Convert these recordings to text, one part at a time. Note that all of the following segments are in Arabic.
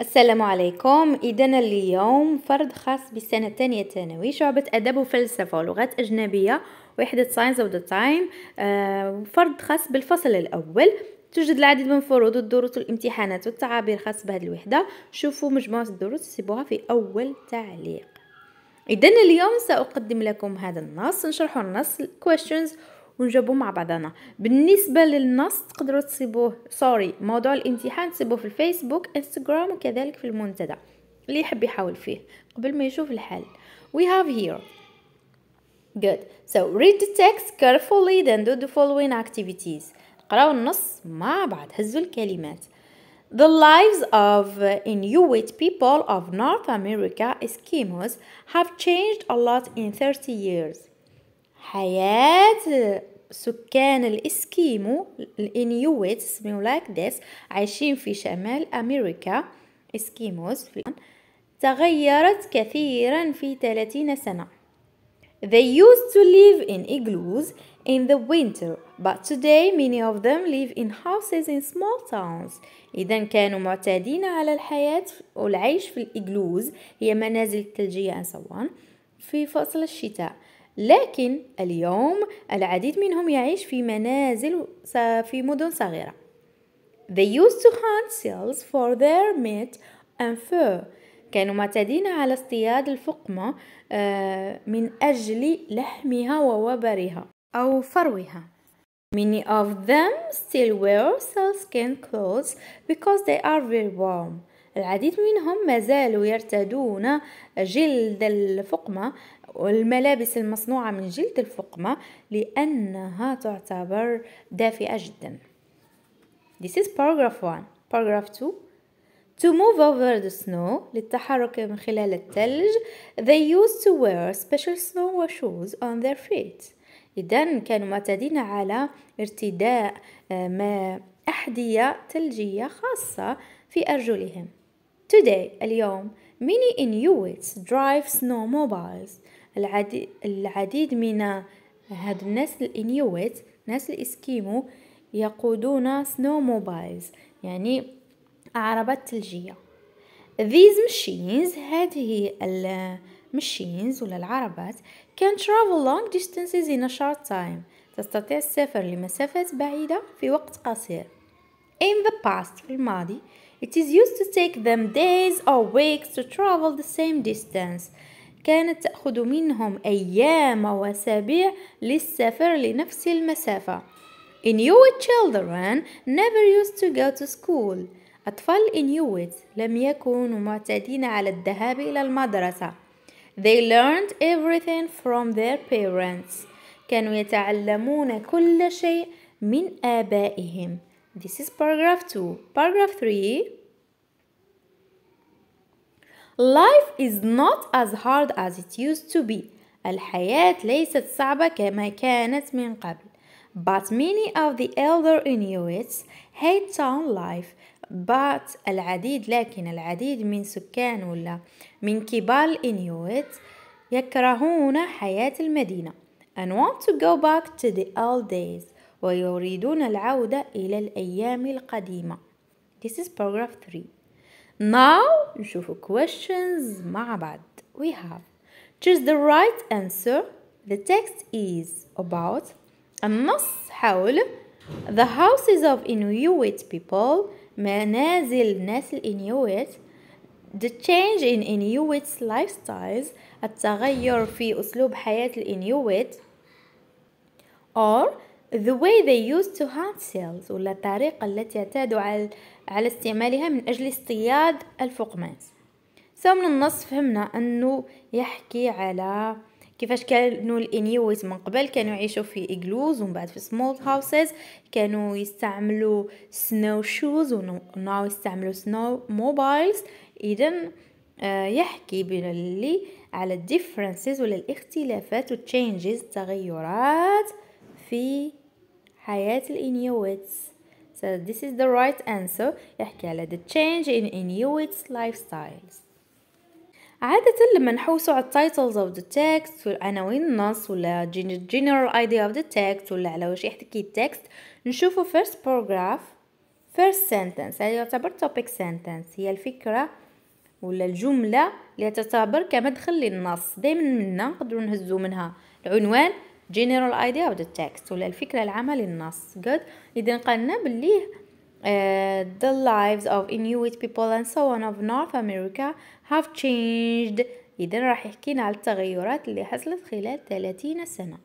السلام عليكم اذا اليوم فرد خاص بالسنه الثانيه الثانوي شعبه ادب وفلسفه ولغات اجنبيه وحده ساينس اوف ذا تايم فرد خاص بالفصل الاول توجد العديد من فروض الدروس والامتحانات والتعابير خاص بهذه الوحده شوفوا مجموعه الدروس سيبوها في اول تعليق اذا اليوم ساقدم لكم هذا النص نشرح النص questions ونجابو مع بعضنا بالنسبه للنص تقدروا تصيبوه سوري موضوع الامتحان تصيبوه في الفيسبوك انستغرام وكذلك في المنتدى اللي يحب يحاول فيه قبل ما يشوف الحل we have here good so read the text carefully then do the following activities قراو النص مع بعض هزوا الكلمات The lives of Inuit people of North America Eskimos have changed a lot in 30 years. حياة سكان الإسكيمو الإنيويت سميو لايك ديس عايشين في شمال أمريكا إسكيموز في تغيرت كثيرا في 30 سنة They used to live in igloos in the winter, but today many of them live in houses in small towns. إذا كانوا معتادين على الحياة والعيش في الإجلوز هي منازل ثلجية أنسوان في فصل الشتاء لكن اليوم العديد منهم يعيش في منازل في مدن صغيرة They used to hunt seals for their meat and fur كانوا معتادين على اصطياد الفقمة آه، من أجل لحمها ووبرها أو فروها Many of them still wear sealskin clothes because they are very warm. العديد منهم ما زالوا يرتدون جلد الفقمة والملابس المصنوعة من جلد الفقمة لأنها تعتبر دافئة جدا This is paragraph 1 paragraph 2 To move over the snow للتحرك من خلال الثلج they used to wear special snow shoes on their feet إذا كانوا معتادين على ارتداء آه، ما أحذية ثلجية خاصة في أرجلهم Today اليوم many Inuits drive snowmobiles العديد, من هاد الناس الإنيويت ناس الإسكيمو يقودون سنو موبايلز يعني عربات ثلجية these machines هذه المشينز ولا العربات can travel long distances in a short time تستطيع السفر لمسافات بعيدة في وقت قصير in the past في الماضي it is used to take them days or weeks to travel the same distance كانت تأخذ منهم أيام وأسابيع للسفر لنفس المسافة. Inuit children never used to go to school. أطفال Inuit لم يكونوا معتادين على الذهاب إلى المدرسة. They learned everything from their parents. كانوا يتعلمون كل شيء من آبائهم. This is paragraph 2. Paragraph 3 Life is not as hard as it used to be. الحياة ليست صعبة كما كانت من قبل. But many of the elder Inuits hate town life. But العديد لكن العديد من سكان ولا من كبار الإنيوت يكرهون حياة المدينة and want to go back to the old days ويريدون العودة إلى الأيام القديمة This is paragraph 3 Now نشوفوا questions مع بعض. We have choose the right answer. The text is about النص حول the houses of Inuit people منازل نسل Inuit the change in Inuit lifestyles التغير في أسلوب حياة الإنيويت or the way they used to hunt seals ولا الطريقة التي اعتادوا على على استعمالها من أجل اصطياد الفقمات سو من النص فهمنا أنه يحكي على كيفاش كانوا الانيويت من قبل كانوا يعيشوا في اجلوز ومن بعد في سمول هاوسز كانوا يستعملوا سنو شوز وناو يستعملوا سنو موبايلز اذا يحكي باللي على الديفرنسز ولا الاختلافات والتشينجز التغيرات في حياة الإنيويتس So this is the right answer يحكي على the change in Inuits lifestyles عادة لما نحوسوا على التايتلز of the text والعناوين النص ولا general idea of the text ولا على واش يحكي التكست نشوفوا first paragraph first sentence هذا يعتبر topic sentence هي الفكرة ولا الجملة اللي تعتبر كمدخل للنص دايما منا نقدروا نهزو منها العنوان general idea of the text ولا الفكرة العامة للنص good إذا قلنا باللي Uh, the lives of Inuit people and so on of North America have changed إذا راح يحكينا على التغيرات اللي حصلت خلال 30 سنة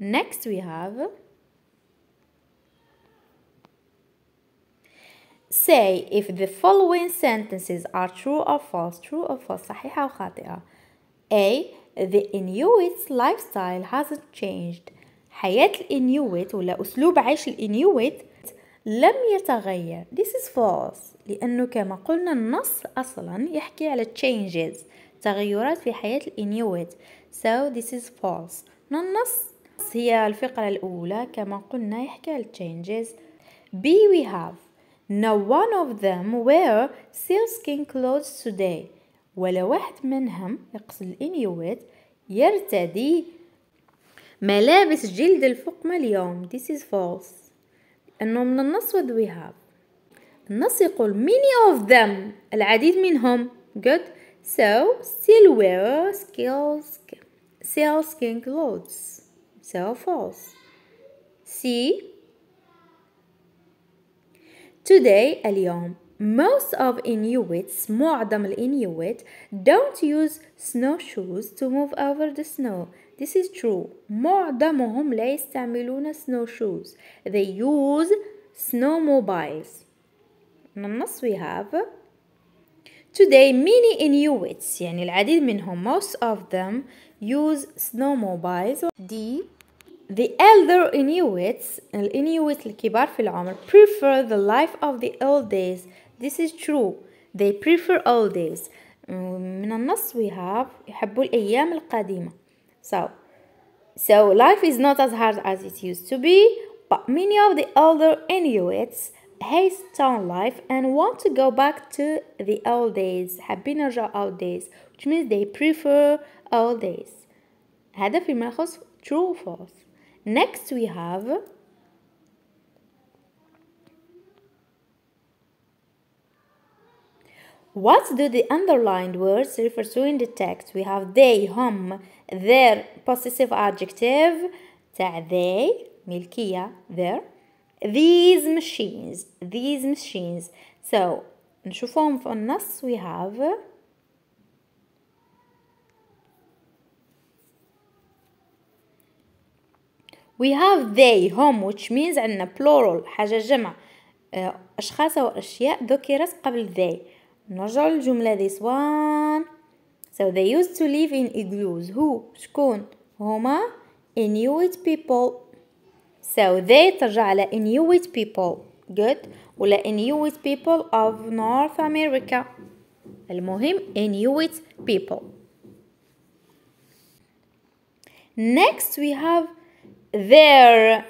next we have say if the following sentences are true or false true or false صحيحة أو خاطئة A The Inuit's lifestyle hasn't changed حياة الإنيويت ولا أسلوب عيش الإنيويت لم يتغير This is false لأنه كما قلنا النص أصلا يحكي على changes تغيرات في حياة الإنيويت So this is false النص هي الفقرة الأولى كما قلنا يحكي على changes B we have No one of them wear sealskin clothes today ولا واحد منهم يقصد الإنيوات يرتدي ملابس جلد الفقمة اليوم This is false انه من النص وذوي النص يقول many of them العديد منهم good so still wear skills sell skin clothes so false see today اليوم most of Inuits, معظم الإنيوت, don't use snowshoes to move over the snow. This is true. معظمهم لا يستعملون snowshoes. They use snowmobiles. من النص we have Today many Inuits يعني العديد منهم most of them use snowmobiles. D The elder Inuits, الإنيوت الكبار في العمر, prefer the life of the old days this is true. They prefer holidays. Mm, من النص we have يحبوا الأيام القديمة. So, so life is not as hard as it used to be, but many of the older Inuits hate town life and want to go back to the old days. حابين يرجعوا old days, which means they prefer old days. هذا فيما يخص true or false. Next we have What do the underlined words refer to in the text? We have they, home, their possessive adjective, they, milkia, their, these machines, these machines. So, نشوفهم في النص, we have... We have they, هم, which means عندنا plural, حاجة جمع, أشخاص أو أشياء ذكرت قبل they. نرجع للجملة this one So they used to live in igloos Who? شكون؟ هما Inuit people So they ترجع على Inuit people Good ولا Inuit people of North America المهم Inuit people Next we have their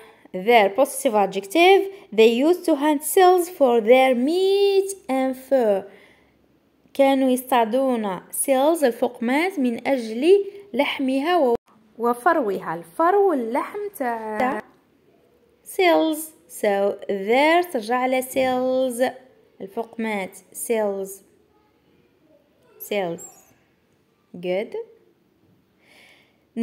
their possessive adjective they used to hunt seals for their meat and fur كانوا يصطادون سيلز الفقمات من أجل لحمها وفروها الفرو اللحم تاع سيلز so there ترجع على سيلز الفقمات سيلز سيلز good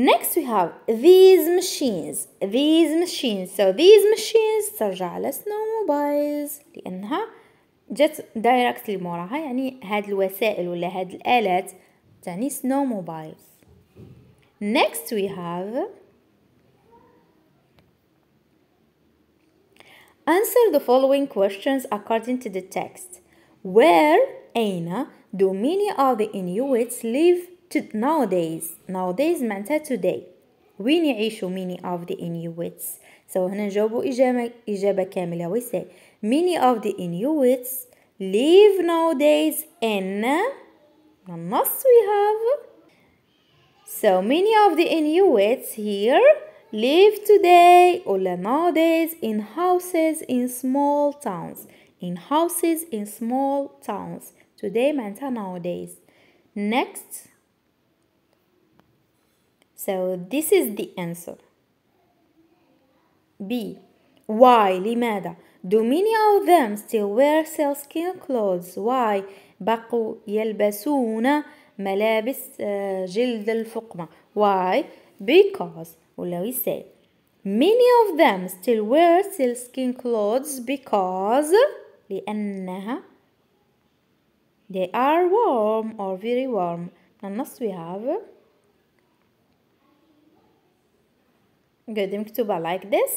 next we have these machines these machines so these machines ترجع snowmobiles لأنها جت دايركتلي موراها يعني هاد الوسائل ولا هاد الآلات تعني snowmobiles next we have answer the following questions according to the text where أين do many of the Inuits live to nowadays nowadays معناتها today وين يعيشوا many of the Inuits so, هنا نجاوبوا إجابة إجابة كاملة many of the Inuits live nowadays in النص we have so many of the Inuits here live today or nowadays in houses in small towns in houses in small towns today معناتها nowadays next so this is the answer B. Why لماذا Do many of them still wear sealskin clothes Why بقوا يلبسون ملابس جلد الفقمة Why Because ولا we say Many of them still wear sealskin clothes because لأنها they are warm or very warm من النص we have good مكتوبة like this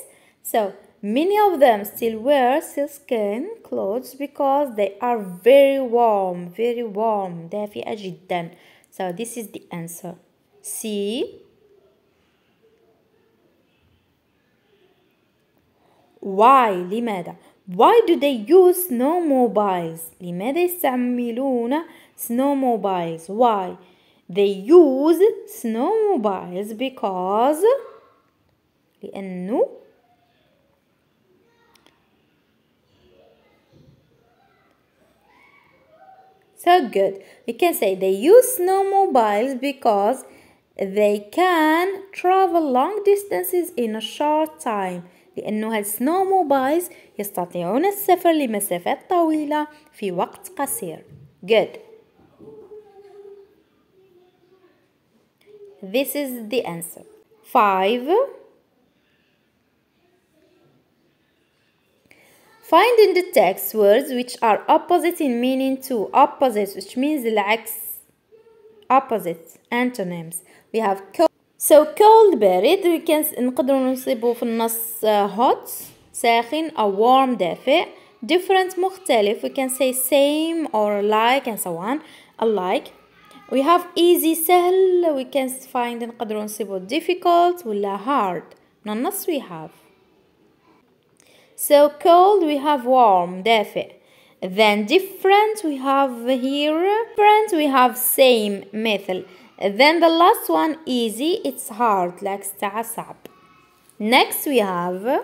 So many of them still wear sealskin clothes because they are very warm, very warm, دافئة جدا. So this is the answer. C. Why? لماذا? Why do they use snowmobiles? لماذا يستعملون snowmobiles? Why? They use snowmobiles because لأنه So good. We can say they use snowmobiles because they can travel long distances in a short time لأنه السنوموبايلز يستطيعون السفر لمسافات طويلة في وقت قصير. Good. This is the answer. 5 Finding the text words which are opposite in meaning to opposite, which means العكس. Opposite, antonyms. We have cold. So cold buried. we can نقدروا نصيبه في النص uh, hot ساخن a warm دافئ. Different مختلف we can say same or like and so on. Alike. We have easy سهل we can find نقدروا نصيبه difficult ولا hard. من النص we have. So cold we have warm دافئ. Then different we have here different we have same مثل. Then the last one easy it's hard like صعب. Next we have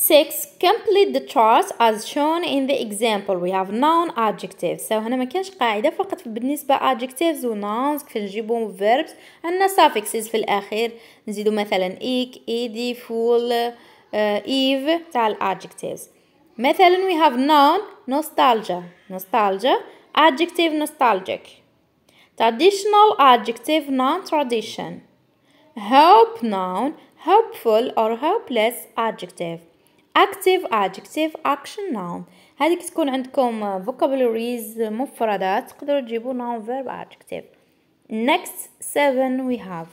6 complete the chart as shown in the example we have noun adjectives so هنا ما كانش قاعدة فقط بالنسبة adjectives و nouns كيفاش نجيبهم verbs عندنا suffixes في الأخير نزيدو مثلا ik, ed, fool, uh, eve تاع adjectives مثلا we have noun nostalgia nostalgia adjective nostalgic traditional adjective non-tradition hope noun hopeful or hopeless adjective active adjective action noun هذيك تكون عندكم vocabularies مفردات تقدروا تجيبوا noun verb adjective next seven we have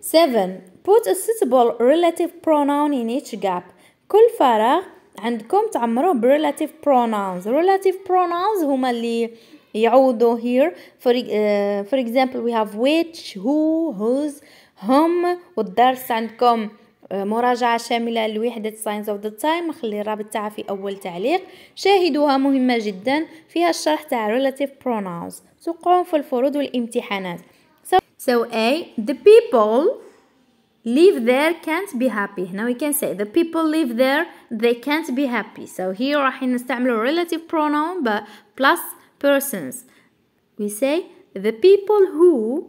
seven put a suitable relative pronoun in each gap كل فراغ عندكم تعمروه relative pronouns relative pronouns هما اللي يعوضوا here for, uh, for example we have which who whose هم والدرس عندكم مراجعة شاملة لوحدة ساينس اوف ذا تايم نخلي الرابط تاعها في أول تعليق شاهدوها مهمة جدا فيها الشرح تاع relative pronouns توقعون في الفروض والامتحانات so, so A the people live there can't be happy now we can say the people live there they can't be happy so here راح نستعمل relative pronoun but plus persons we say the people who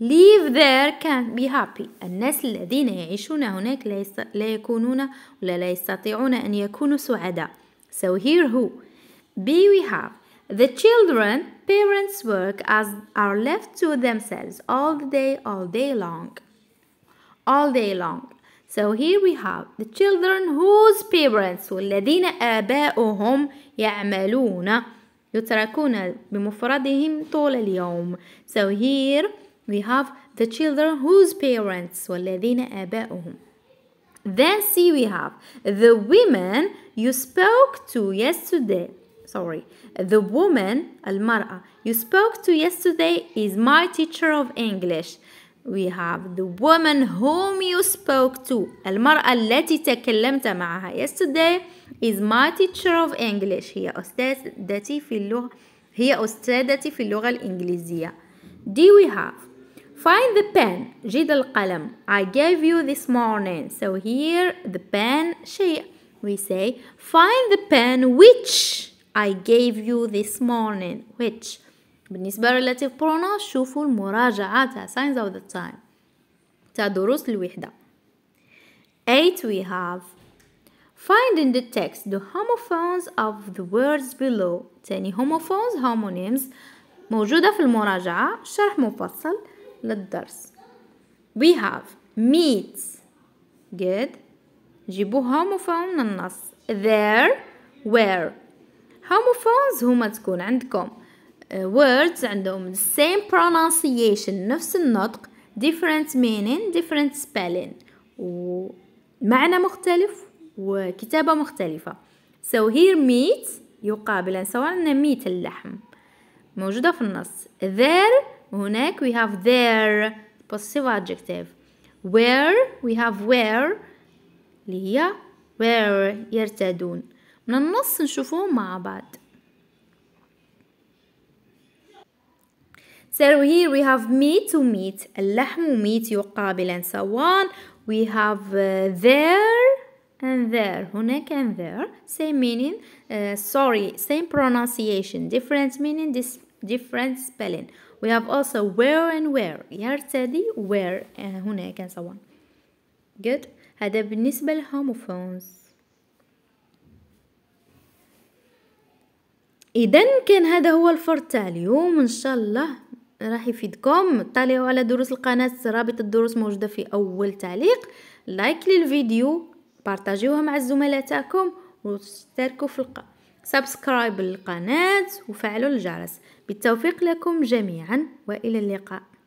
live there can be happy الناس الذين يعيشون هناك لا, يكونون ولا لا يستطيعون أن يكونوا سعداء so here who B we have the children parents work as are left to themselves all the day all day long all day long So here we have the children whose parents والذين آباؤهم يعملون يتركون بمفردهم طول اليوم. So here We have the children whose parents والذين آباؤهم. Then see we have the women you spoke to yesterday. Sorry, the woman المرأة you spoke to yesterday is my teacher of English. We have the woman whom you spoke to. المرأة التي تكلمت معها yesterday is my teacher of English. هي أستاذتي في اللغة هي أستاذتي في اللغة الإنجليزية. Do we have Find the pen جيد القلم I gave you this morning So here the pen شيء We say Find the pen which I gave you this morning Which بالنسبة relative pronouns شوفوا المراجعة تاع signs of the time تاع دروس الوحدة 8 we have Find in the text the homophones of the words below تاني homophones homonyms موجودة في المراجعة شرح مفصل للدرس we have meets good جيبوها homophone من النص there where homophones هما تكون عندكم words عندهم same pronunciation نفس النطق different meaning different spelling معنى مختلف وكتابة مختلفة so here meat يقابل سواء ميت اللحم موجودة في النص there هناك we have there possessive adjective where we have where اللي هي where يرتادون من النص نشوفوهم مع بعض So here we have meet, to meet, اللحم meat يقابل and so on we have uh, there and there هناك and there same meaning uh, sorry same pronunciation different meaning different spelling we have also wear and wear. يرتدي where آه، هناك سواء good هذا بالنسبة للهوموفونز اذا كان هذا هو الفرد تاع اليوم ان شاء الله راح يفيدكم طالعوا على دروس القناة رابط الدروس موجودة في اول تعليق لايك للفيديو بارطاجيوها مع الزملاء تاعكم واشتركوا في القناة سبسكرايب للقناة وفعلوا الجرس بالتوفيق لكم جميعا والى اللقاء